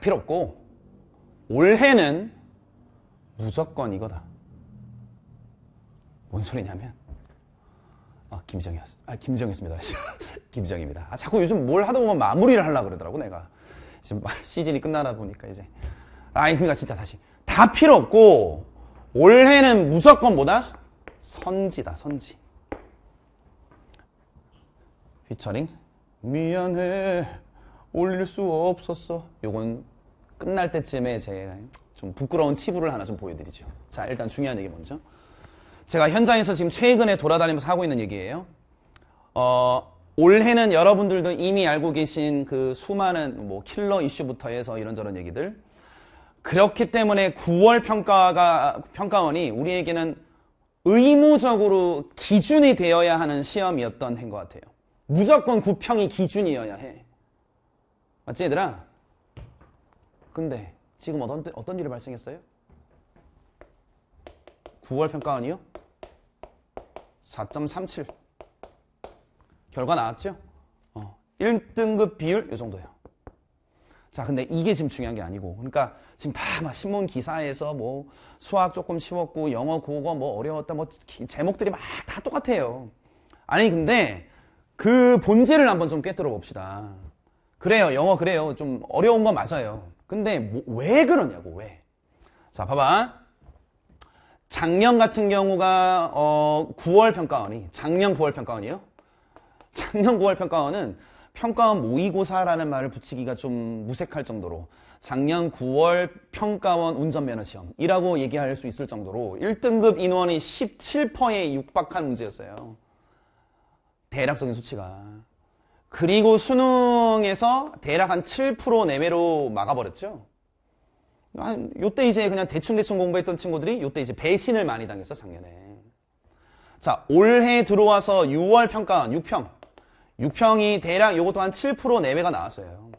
필요 없고 올해는 무조건 이거다. 뭔 소리냐면 아 김정이었어. 아 김정이었습니다. 김정입니다. 아 자꾸 요즘 뭘 하다 보면 마무리를 하려고 그러더라고 내가. 지금 시즌이 끝나다 보니까 이제 아니 그러니까 진짜 다시 다 필요 없고 올해는 무조건 뭐다? 선지다 선지. 휘처링 미안해 올릴 수 없었어. 요건 끝날 때쯤에 제가 좀 부끄러운 치부를 하나 좀 보여드리죠. 자, 일단 중요한 얘기 먼저. 제가 현장에서 지금 최근에 돌아다니면서 하고 있는 얘기예요. 어, 올해는 여러분들도 이미 알고 계신 그 수많은 뭐 킬러 이슈부터 해서 이런저런 얘기들. 그렇기 때문에 9월 평가가, 평가원이 우리에게는 의무적으로 기준이 되어야 하는 시험이었던 것 같아요. 무조건 9평이 기준이어야 해. 맞지 얘들아? 근데 지금 어떤, 어떤 일이 발생했어요? 9월 평가원이요? 4.37 결과 나왔죠? 어, 1등급 비율 이 정도예요 자 근데 이게 지금 중요한 게 아니고 그러니까 지금 다 막 신문 기사에서 뭐 수학 조금 쉬웠고 영어 국어 뭐 어려웠다 뭐 제목들이 막 다 똑같아요 아니 근데 그 본질을 한번 좀 깨뜨려 봅시다 그래요 영어 그래요 좀 어려운 건 맞아요 근데 뭐, 왜 그러냐고 왜자 봐봐 작년 같은 경우가 어, 9월 평가원이 작년 9월 평가원이에요 작년 9월 평가원은 평가원 모의고사라는 말을 붙이기가 좀 무색할 정도로 작년 9월 평가원 운전면허 시험이라고 얘기할 수 있을 정도로 1등급 인원이 17%에 육박한 문제였어요. 대략적인 수치가. 그리고 수능에서 대략 한 7% 내외로 막아버렸죠. 한 요때 이제 그냥 대충대충 공부했던 친구들이 요 때 이제 배신을 많이 당했어 작년에. 자 올해 들어와서 6월 평가원 6평 6평이 대략 요것도 한 7% 내외가 나왔어요.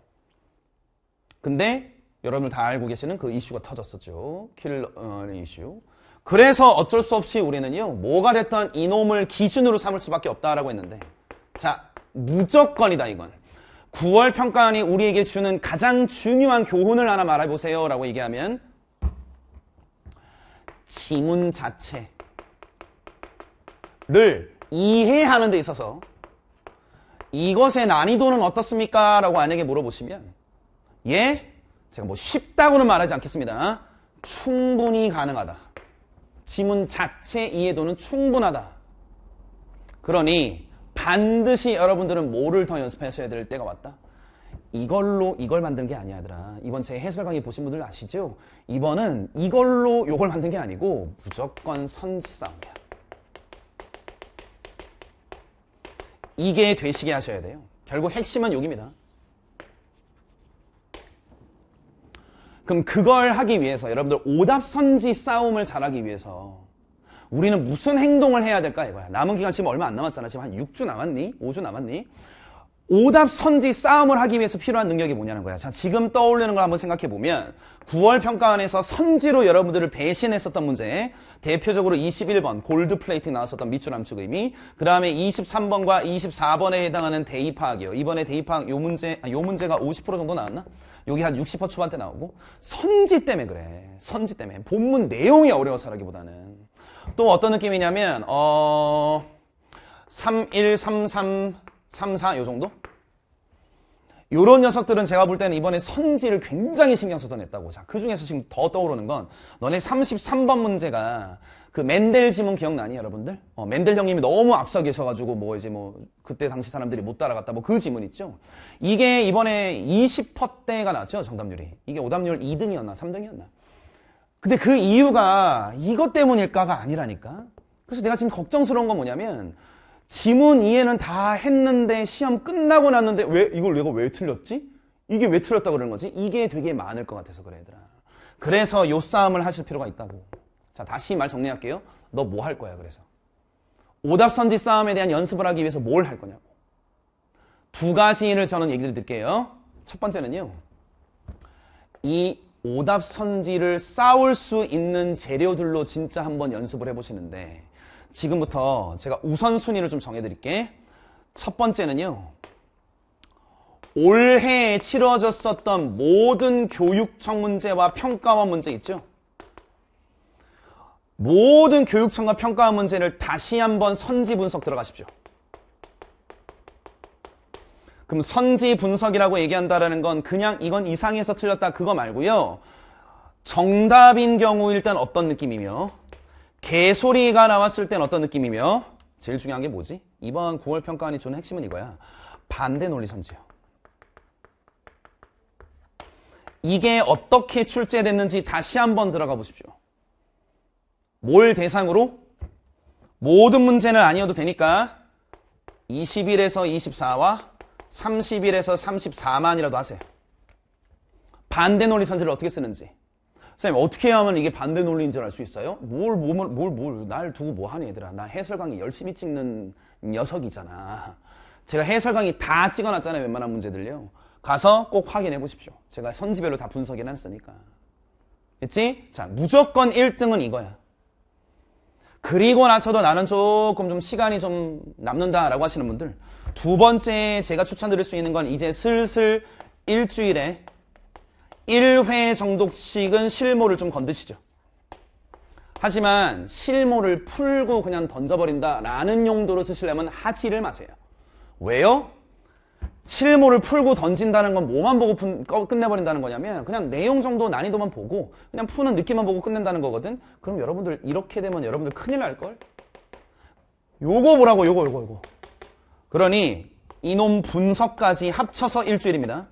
근데 여러분들 다 알고 계시는 그 이슈가 터졌었죠. 킬러 어, 이슈. 그래서 어쩔 수 없이 우리는요. 뭐가 됐던 이놈을 기준으로 삼을 수밖에 없다라고 했는데 자 무조건이다 이건. 9월 평가안이 우리에게 주는 가장 중요한 교훈을 하나 말해보세요 라고 얘기하면 지문 자체를 이해하는 데 있어서 이것의 난이도는 어떻습니까? 라고 만약에 물어보시면 예? 제가 뭐 쉽다고는 말하지 않겠습니다. 충분히 가능하다. 지문 자체 이해도는 충분하다. 그러니 반드시 여러분들은 뭐를 더 연습하셔야 될 때가 왔다. 이걸로 이걸 만든게 아니야 얘들 이번 제 해설 강의 보신 분들 아시죠? 이번은 이걸로 요걸 만든 게 아니고 무조건 선지싸움이야 이게 되시게 하셔야 돼요 결국 핵심은 여기입니다 그럼 그걸 하기 위해서 여러분들 오답 선지 싸움을 잘하기 위해서 우리는 무슨 행동을 해야 될까 이거야. 남은 기간 지금 얼마 안 남았잖아. 지금 한 6주 남았니? 5주 남았니? 오답 선지 싸움을 하기 위해서 필요한 능력이 뭐냐는 거야. 자, 지금 떠올리는 걸 한번 생각해 보면 9월 평가원에서 선지로 여러분들을 배신했었던 문제 대표적으로 21번 골드 플레이팅 나왔었던 밑줄 남축 의미 그 다음에 23번과 24번에 해당하는 대입 파악이요. 이번에 대입 파악 요 문제 아, 요 문제가 50% 정도 나왔나? 여기 한 60% 초반대 나오고 선지 때문에 그래. 선지 때문에 본문 내용이 어려워서라기보다는 또 어떤 느낌이냐면 어313334 요정도? 요런 녀석들은 제가 볼 때는 이번에 선지를 굉장히 신경 써서 냈다고 자, 그 중에서 지금 더 떠오르는 건 너네 33번 문제가 그 맨델 지문 기억나니 여러분들? 어, 맨델 형님이 너무 앞서 계셔가지고 뭐 이제 뭐 그때 당시 사람들이 못 따라갔다 뭐 그 지문 있죠? 이게 이번에 20%대가 나왔죠 정답률이 이게 오답률 2등이었나 3등이었나 근데 그 이유가 이것 때문일까가 아니라니까. 그래서 내가 지금 걱정스러운 건 뭐냐면 지문 이해는 다 했는데 시험 끝나고 났는데 왜 이걸 내가 왜 틀렸지? 이게 왜 틀렸다 고 그러는 거지? 이게 되게 많을 것 같아서 그래 얘들아. 그래서 요 싸움을 하실 필요가 있다고. 자 다시 말 정리할게요. 너 뭐 할 거야 그래서. 오답 선지 싸움에 대한 연습을 하기 위해서 뭘 할 거냐고. 두가지 일을 저는 얘기를 드릴게요. 첫 번째는요. 이 오답 선지를 쌓을 수 있는 재료들로 진짜 한번 연습을 해보시는데 지금부터 제가 우선순위를 좀 정해드릴게. 첫 번째는요. 올해에 치러졌었던 모든 교육청 문제와 평가원 문제 있죠? 모든 교육청과 평가원 문제를 다시 한번 선지 분석 들어가십시오. 그럼 선지 분석이라고 얘기한다라는 건 그냥 이건 이상해서 틀렸다 그거 말고요. 정답인 경우 일단 어떤 느낌이며 개소리가 나왔을 땐 어떤 느낌이며 제일 중요한 게 뭐지? 이번 9월 평가안이 주는 핵심은 이거야. 반대 논리 선지요. 이게 어떻게 출제됐는지 다시 한번 들어가 보십시오. 뭘 대상으로? 모든 문제는 아니어도 되니까 21에서 24와 31에서 34만이라도 하세요. 반대 논리 선제를 어떻게 쓰는지. 선생님 어떻게 하면 이게 반대 논리인 줄 알 수 있어요? 뭘 뭘 뭘 뭘 날 두고 뭐 하니 얘들아. 나 해설 강의 열심히 찍는 녀석이잖아. 제가 해설 강의 다 찍어놨잖아요. 웬만한 문제들요. 가서 꼭 확인해 보십시오. 제가 선지별로 다분석이나했으니까됐지 자, 무조건 1등은 이거야. 그리고 나서도 나는 조금 좀 시간이 좀 남는다라고 하시는 분들 두 번째 제가 추천드릴 수 있는 건 이제 슬슬 일주일에 1회 정도씩은 실모를 좀 건드시죠. 하지만 실모를 풀고 그냥 던져버린다 라는 용도로 쓰시려면 하지를 마세요. 왜요? 실모를 풀고 던진다는 건 뭐만 보고 푼, 끝내버린다는 거냐면 그냥 내용 정도 난이도만 보고 그냥 푸는 느낌만 보고 끝낸다는 거거든? 그럼 여러분들 이렇게 되면 여러분들 큰일 날걸? 요거 보라고 요거 요거 요거 그러니 이놈 분석까지 합쳐서 일주일입니다.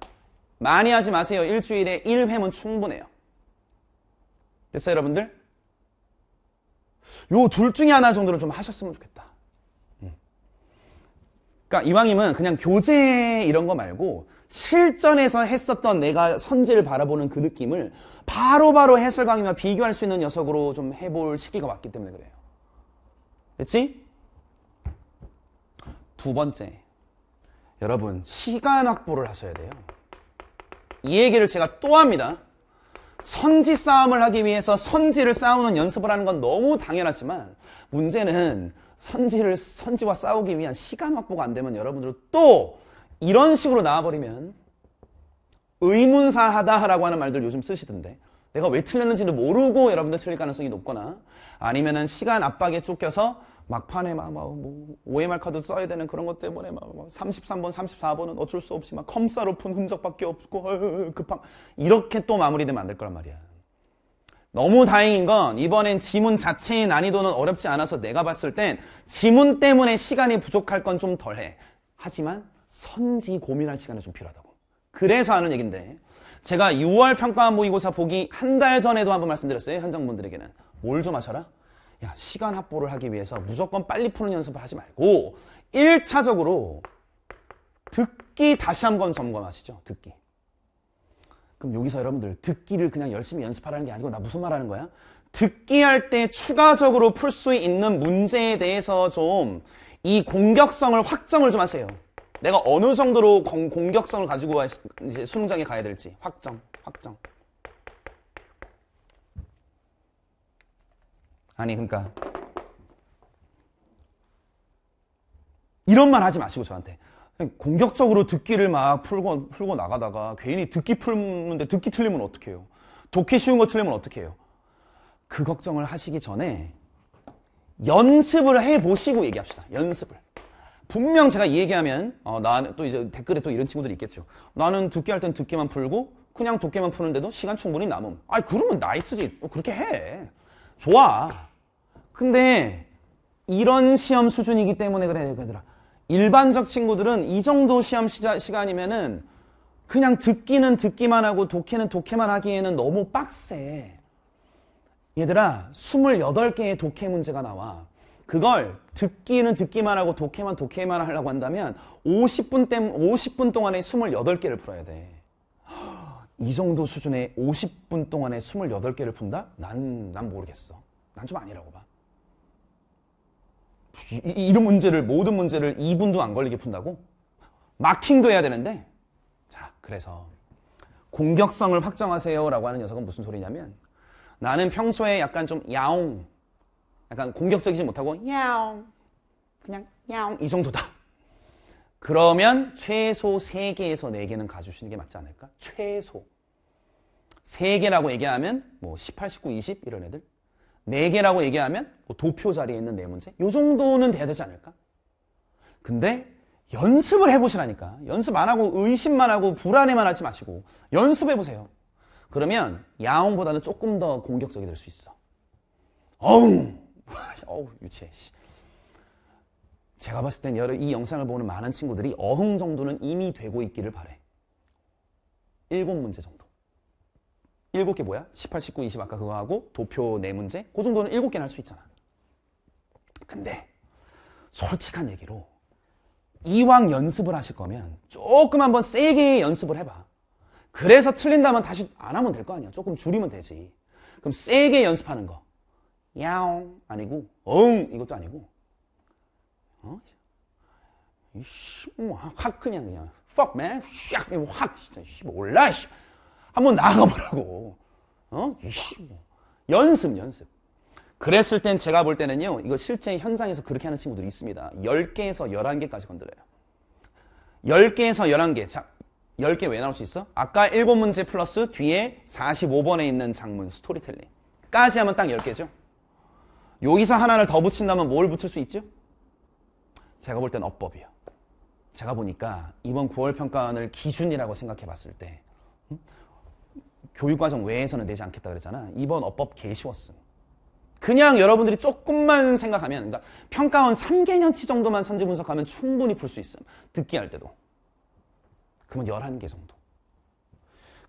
많이 하지 마세요. 일주일에 1회면 충분해요. 됐어요, 여러분들? 요 둘 중에 하나 정도를 좀 하셨으면 좋겠다. 음. 그러니까 이왕이면 그냥 교재 이런 거 말고 실전에서 했었던 내가 선지를 바라보는 그 느낌을 바로바로 바로 해설 강의와 비교할 수 있는 녀석으로 좀 해볼 시기가 왔기 때문에 그래요. 됐지? 두 번째, 여러분 시간 확보를 하셔야 돼요. 이 얘기를 제가 또 합니다. 선지 싸움을 하기 위해서 선지를 싸우는 연습을 하는 건 너무 당연하지만 문제는 선지를 선지와 싸우기 위한 시간 확보가 안 되면 여러분들 은또 이런 식으로 나와버리면 의문사하다라고 하는 말들 요즘 쓰시던데 내가 왜 틀렸는지도 모르고 여러분들 틀릴 가능성이 높거나 아니면은 시간 압박에 쫓겨서 막판에 막, 뭐, OMR 카드 써야 되는 그런 것 때문에 막, 33번, 34번은 어쩔 수 없이 막컴싸 높은 흔적밖에 없고, 어휴, 급함. 이렇게 또 마무리되면 안 될 거란 말이야. 너무 다행인 건 이번엔 지문 자체의 난이도는 어렵지 않아서 내가 봤을 땐 지문 때문에 시간이 부족할 건 좀 덜해. 하지만 선지 고민할 시간이 좀 필요하다고. 그래서 하는 얘긴데 제가 6월 평가 모의고사 보기 한 달 전에도 한번 말씀드렸어요. 현장분들에게는. 뭘 좀 하셔라? 야, 시간 확보를 하기 위해서 무조건 빨리 푸는 연습을 하지 말고 1차적으로 듣기 다시 한 번 점검하시죠. 듣기. 그럼 여기서 여러분들 듣기를 그냥 열심히 연습하라는 게 아니고 나 무슨 말 하는 거야? 듣기 할 때 추가적으로 풀 수 있는 문제에 대해서 좀 이 공격성을 확정을 좀 하세요. 내가 어느 정도로 공, 격성을 가지고 수능장에 가야 될지 확정, 확정. 아니 그러니까 이런 말 하지 마시고 저한테 공격적으로 듣기를 막 풀고 풀고 나가다가 괜히 듣기 풀는데 듣기 틀리면 어떡 해요? 독해 쉬운 거 틀리면 어떡 해요? 그 걱정을 하시기 전에 연습을 해보시고 얘기합시다. 연습을. 분명 제가 이 얘기하면 어, 나는 또 이제 댓글에 또 이런 친구들이 있겠죠. 나는 듣기 할 땐 듣기만 풀고 그냥 독기만 푸는데도 시간 충분히 남음. 아이 그러면 나이스지. 어, 그렇게 해. 좋아. 근데 이런 시험 수준이기 때문에 그래 요 얘들아 일반적 친구들은 이 정도 시험 시자, 시간이면은 그냥 듣기는 듣기만 하고 독해는 독해만 하기에는 너무 빡세 얘들아 28개의 독해 문제가 나와 그걸 듣기는 듣기만 하고 독해만 독해만 하려고 한다면 50분, 때, 50분 동안에 28개를 풀어야 돼. 이 정도 수준의 50분 동안에 28개를 푼다? 난, 난 모르겠어. 난 좀 아니라고 봐. 이런 문제를 모든 문제를 2분도 안 걸리게 푼다고? 마킹도 해야 되는데 자 그래서 공격성을 확정하세요 라고 하는 녀석은 무슨 소리냐면 나는 평소에 약간 좀 야옹 약간 공격적이지 못하고 야옹 그냥 야옹 이 정도다 그러면 최소 3개에서 4개는 가주시는 게 맞지 않을까? 최소 3개라고 얘기하면 뭐 18, 19, 20 이런 애들 4 개라고 얘기하면 뭐 도표 자리에 있는 4 문제 요 정도는 돼야 되지 않을까? 근데 연습을 해보시라니까 연습 안 하고 의심만 하고 불안해만 하지 마시고 연습해보세요 그러면 야옹보다는 조금 더 공격적이 될 수 있어 어우 어우 유치해 씨. 제가 봤을 땐 여러 이 영상을 보는 많은 친구들이 어흥 정도는 이미 되고 있기를 바래 7 문제 정도 7개 뭐야? 18, 19, 20 아까 그거 하고 도표 4문제 그 정도는 7개는 할 수 있잖아 근데 솔직한 얘기로 이왕 연습을 하실 거면 조금 한번 세게 연습을 해봐 그래서 틀린다면 다시 안 하면 될 거 아니야 조금 줄이면 되지 그럼 세게 연습하는 거 야옹 아니고 어응 이것도 아니고 어? 이씨 뭐, 확 그냥 그냥 fuck man 샥확 진짜 몰라 씨. 한번 나가보라고. 어? 뭐. 연습, 연습. 그랬을 땐 제가 볼 때는요, 이거 실제 현장에서 그렇게 하는 친구들이 있습니다. 10개에서 11개까지 건드려요. 10개에서 11개. 자, 10개 왜 나올 수 있어? 아까 7문제 플러스 뒤에 45번에 있는 장문, 스토리텔링. 까지 하면 딱 10개죠. 여기서 하나를 더 붙인다면 뭘 붙일 수 있죠? 제가 볼 땐 어법이요. 제가 보니까 이번 9월 평가원을 기준이라고 생각해 봤을 때, 음? 교육과정 외에서는 내지 않겠다 그랬잖아. 이번 어법 개쉬웠음. 그냥 여러분들이 조금만 생각하면 그러니까 평가원 3개년치 정도만 선지 분석하면 충분히 풀 수 있음. 듣기 할 때도. 그러면 11개 정도.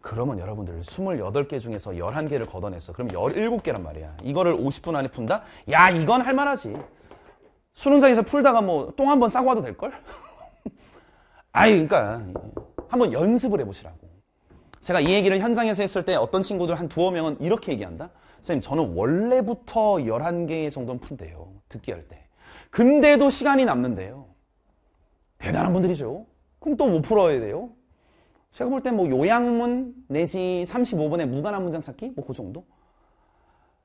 그러면 여러분들 28개 중에서 11개를 걷어냈어. 그럼 17개란 말이야. 이거를 50분 안에 푼다? 야 이건 할만하지. 수능장에서 풀다가 뭐 똥 한 번 싸고 와도 될걸? 아이 그러니까 한번 연습을 해보시라고. 제가 이 얘기를 현장에서 했을 때 어떤 친구들 한 두어 명은 이렇게 얘기한다. 선생님 저는 원래부터 11개 정도는 푼대요. 듣기 할 때. 근데도 시간이 남는데요. 대단한 분들이죠. 그럼 또 뭐 풀어야 돼요. 제가 볼 땐 뭐 요양문 내지 35번에 무관한 문장 찾기 뭐 그 정도.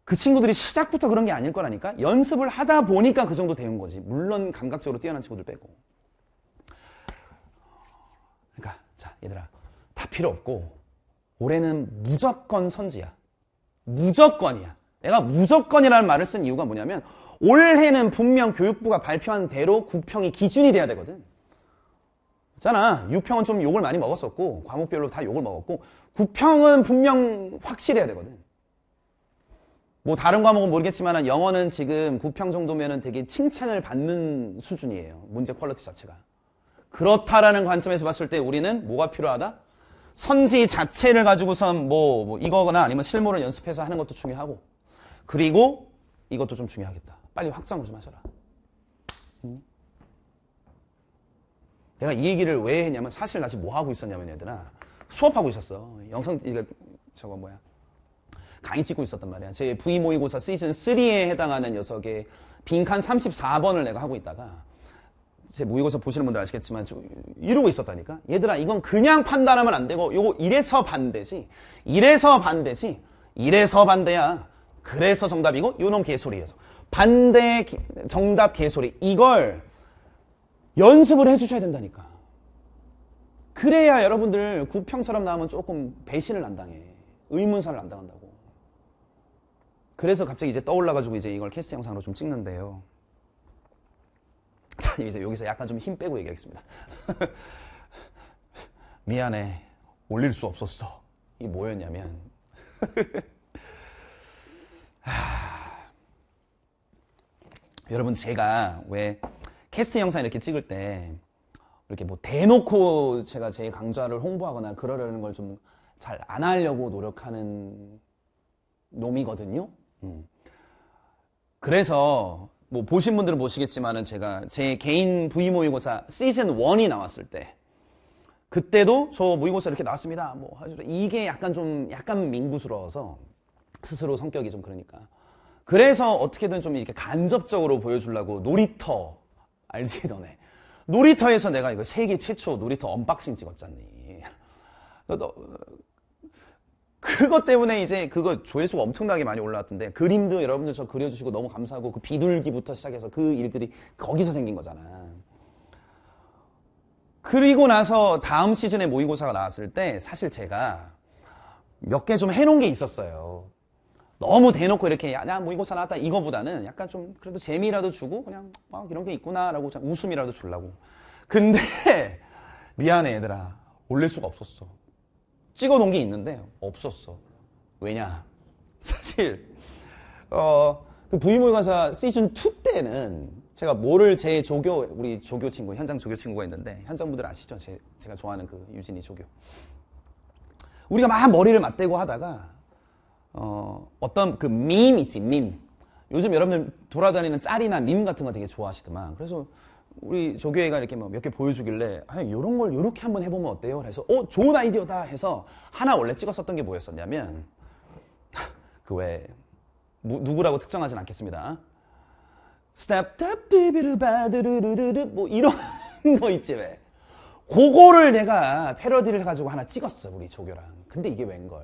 그 친구들이 시작부터 그런 게 아닐 거라니까 연습을 하다 보니까 그 정도 되는 거지 물론 감각적으로 뛰어난 친구들 빼고 그러니까 자 얘들아 다 필요 없고 올해는 무조건 선지야. 무조건이야. 내가 무조건이라는 말을 쓴 이유가 뭐냐면 올해는 분명 교육부가 발표한 대로 9평이 기준이 돼야 되거든. 있잖아. 6평은 좀 욕을 많이 먹었었고 과목별로 다 욕을 먹었고 9평은 분명 확실해야 되거든. 뭐 다른 과목은 모르겠지만 영어는 지금 9평 정도면 되게 칭찬을 받는 수준이에요. 문제 퀄리티 자체가. 그렇다라는 관점에서 봤을 때 우리는 뭐가 필요하다? 선지 자체를 가지고선 뭐, 뭐 이거나 거 아니면 실무를 연습해서 하는 것도 중요하고 그리고 이것도 좀 중요하겠다. 빨리 확장을 좀 하셔라. 음. 내가 이 얘기를 왜 했냐면 사실 나 지금 뭐 하고 있었냐면 얘들아 수업하고 있었어. 영상 이거 저거 뭐야 강의 찍고 있었단 말이야. 제 부의 모의고사 시즌 3에 해당하는 녀석의 빈칸 34번을 내가 하고 있다가 제 모의고사 보시는 분들 아시겠지만 이러고 있었다니까 얘들아 이건 그냥 판단하면 안 되고 요거 이래서 반대지 이래서 반대지 이래서 반대야 그래서 정답이고 요놈 개소리에서 반대 정답 개소리 이걸 연습을 해주셔야 된다니까 그래야 여러분들 구평처럼 나오면 조금 배신을 안 당해 의문사를 안 당한다고 그래서 갑자기 이제 떠올라가지고 이제 이걸 캐스트 영상으로 좀 찍는데요 자, 이제 여기서 약간 좀 힘 빼고 얘기하겠습니다. 미안해. 올릴 수 없었어. 이 뭐였냐면 여러분 제가 왜 캐스트 영상 이렇게 찍을 때 이렇게 뭐 대놓고 제가 제 강좌를 홍보하거나 그러려는 걸 좀 잘 안 하려고 노력하는 놈이거든요. 음. 그래서 뭐 보신 분들은 보시겠지만은 제가 제 개인 부위 모의고사 시즌 1이 나왔을 때 그때도 저 모의고사 이렇게 나왔습니다. 뭐 이게 약간 좀 약간 민구스러워서 스스로 성격이 좀 그러니까 그래서 어떻게든 좀 이렇게 간접적으로 보여주려고 놀이터 알지 너네 놀이터에서 내가 이거 세계 최초 놀이터 언박싱 찍었잖니. 그것 때문에 이제 그거 조회수가 엄청나게 많이 올라왔던데 그림도 여러분들 저 그려주시고 너무 감사하고 그 비둘기부터 시작해서 그 일들이 거기서 생긴 거잖아. 그리고 나서 다음 시즌에 모의고사가 나왔을 때 사실 제가 몇 개 좀 해놓은 게 있었어요. 너무 대놓고 이렇게 야, 야 모의고사 나왔다 이거보다는 약간 좀 그래도 재미라도 주고 그냥 아, 이런 게 있구나라고 웃음이라도 주려고. 근데 미안해 얘들아 올릴 수가 없었어. 찍어 놓은 게 있는데 없었어. 왜냐? 사실 어, 그 부의무관사 시즌 2 때는 제가 뭐를제 조교 우리 조교 친구 현장 조교 친구가 있는데 현장분들 아시죠? 제, 제가 좋아하는 그 유진이 조교. 우리가 막 머리를 맞대고 하다가 어, 어떤 그 밈 있지 밈. 요즘 여러분들 돌아다니는 짤이나 밈 같은 거 되게 좋아하시더만. 그래서 우리 조교회가 이렇게 뭐 몇개 보여주길래 이런 아, 걸 이렇게 한번 해보면 어때요? 그래서 어 좋은 아이디어다 해서 하나 원래 찍었었던 게 뭐였었냐면 그왜 누구라고 특정하진 않겠습니다. 스탑탭디비르바드르르르르뭐 이런 거 있지 왜? 그거를 내가 패러디를 해가지고 하나 찍었어 우리 조교랑. 근데 이게 웬걸?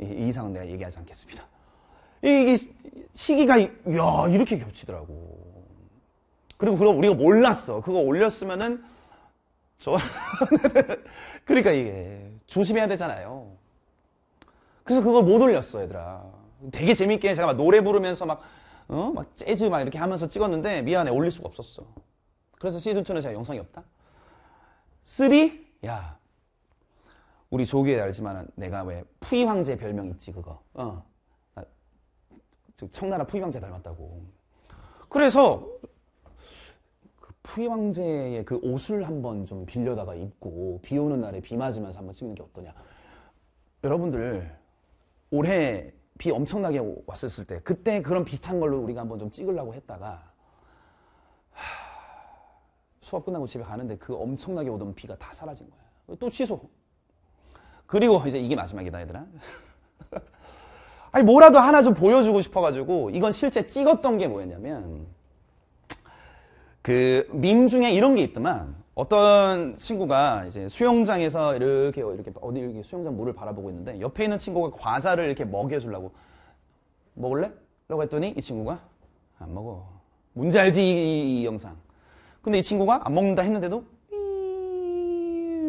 이, 이 이상은 내가 얘기하지 않겠습니다. 이게 시기가 야 이렇게 겹치더라고. 그리고 그거 우리가 몰랐어. 그거 올렸으면은 저 그러니까 이게 조심해야 되잖아요. 그래서 그걸 못 올렸어, 얘들아. 되게 재밌게 제가 막 노래 부르면서 막 어? 막 재즈 막 이렇게 하면서 찍었는데 미안해 올릴 수가 없었어. 그래서 시즌 2는 제가 영상이 없다. 3? 야. 우리 조기에 알지만 내가 왜 푸이 황제 별명 있지 그거. 어. 청나라 푸이 황제 닮았다고. 그래서 쿠이 왕제의 그 옷을 한번 좀 빌려다가 입고 비 오는 날에 비 맞으면서 한번 찍는 게 어떠냐. 여러분들 올해 비 엄청나게 왔었을 때 그때 그런 비슷한 걸로 우리가 한번 좀 찍으려고 했다가 수업 끝나고 집에 가는데 그 엄청나게 오던 비가 다 사라진 거야. 또 취소. 그리고 이제 이게 마지막이다 얘들아. 아니 뭐라도 하나 좀 보여주고 싶어가지고 이건 실제 찍었던 게 뭐였냐면 그밈 중에 이런 게 있더만 어떤 친구가 이제 수영장에서 이렇게 이렇게 어디 이렇게 수영장 물을 바라보고 있는데 옆에 있는 친구가 과자를 이렇게 먹여주려고 먹을래? 라고 했더니 이 친구가 안 먹어. 뭔지 알지 이, 이, 이 영상. 근데 이 친구가 안 먹는다 했는데도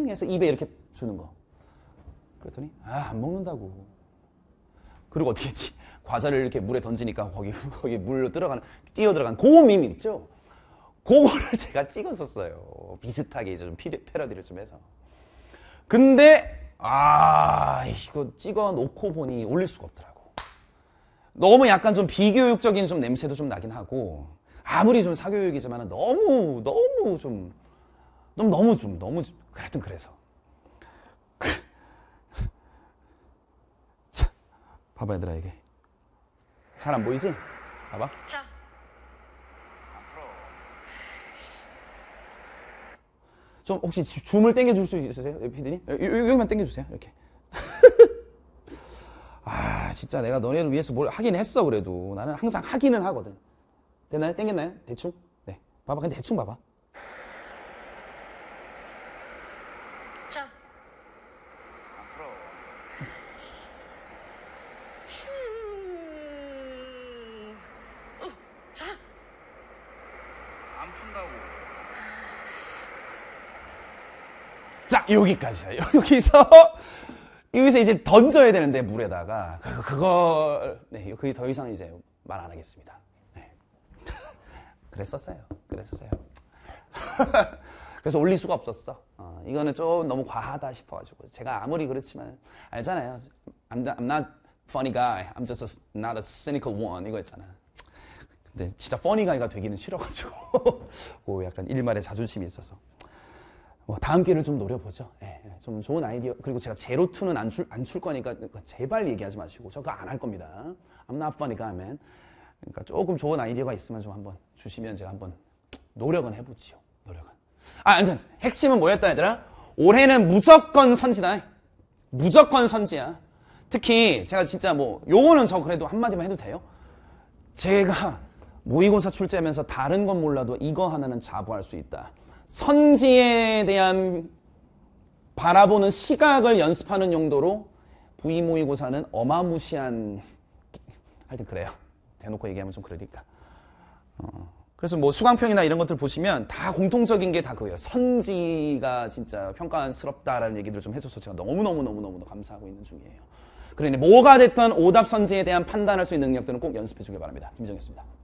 해서 입에 이렇게 주는 거. 그랬더니 아 안 먹는다고. 그리고 어떻게 했지? 과자를 이렇게 물에 던지니까 거기 거기 물로 들어가는 뛰어 들어가는 고밈 그 음 있죠. 그거를 제가 찍었었어요. 비슷하게 이제 좀 패러디를 좀 해서. 근데 아 이거 찍어 놓고 보니 올릴 수가 없더라고. 너무 약간 좀 비교육적인 좀 냄새도 좀 나긴 하고 아무리 좀 사교육이지만 너무 너무 좀 너무 너무 좀 너무 좀, 하여튼 그래서 봐봐 얘들아 이게 잘 안 보이지? 봐봐. 좀 혹시 줌을 당겨줄 수 있으세요? 피디님? 여기만 당겨주세요 이렇게 아 진짜 내가 너네를 위해서 뭘 하긴 했어 그래도 나는 항상 하기는 하거든 됐나요? 당겼나요? 대충? 네 봐봐 그냥 대충 봐봐 여기까지야. 여기서 여기서 이제 던져야 되는데 물에다가 그걸 네, 그게 더 이상 이제 말 안 하겠습니다. 네. 그랬었어요. 그랬었어요. 그래서 올릴 수가 없었어. 어, 이거는 좀 너무 과하다 싶어가지고 제가 아무리 그렇지만 알잖아요. I'm, I'm not funny guy. I'm just a, not a cynical one. 이거 있잖아 근데 진짜 funny guy가 되기는 싫어가지고 약간 일말의 자존심이 있어서. 어, 다음 기회를 좀 노려보죠. 예, 예, 좀 좋은 아이디어. 그리고 제가 제로투는 안 출 안 출 거니까 그 제발 얘기하지 마시고 저 그거 안 할 겁니다. I'm not funny guy, man. 그러니까 조금 좋은 아이디어가 있으면 좀 한번 주시면 제가 한번 노력은 해보지요. 노력은. 아, 아무튼 핵심은 뭐였다 얘들아? 올해는 무조건 선지다. 무조건 선지야. 특히 제가 진짜 뭐 요거는 저 그래도 한마디만 해도 돼요? 제가 모의고사 출제하면서 다른 건 몰라도 이거 하나는 자부할 수 있다. 선지에 대한 바라보는 시각을 연습하는 용도로 부의 모의고사는 어마무시한 하여튼 그래요. 대놓고 얘기하면 좀 그러니까. 어. 그래서 뭐 수강평이나 이런 것들 보시면 다 공통적인 게 다 그거예요. 선지가 진짜 평가스럽다라는 얘기들을 좀 해줘서 제가 너무너무너무너무 감사하고 있는 중이에요. 그러니 뭐가 됐던 오답 선지에 대한 판단할 수 있는 능력들은 꼭 연습해 주길 바랍니다. 김정이었습니다.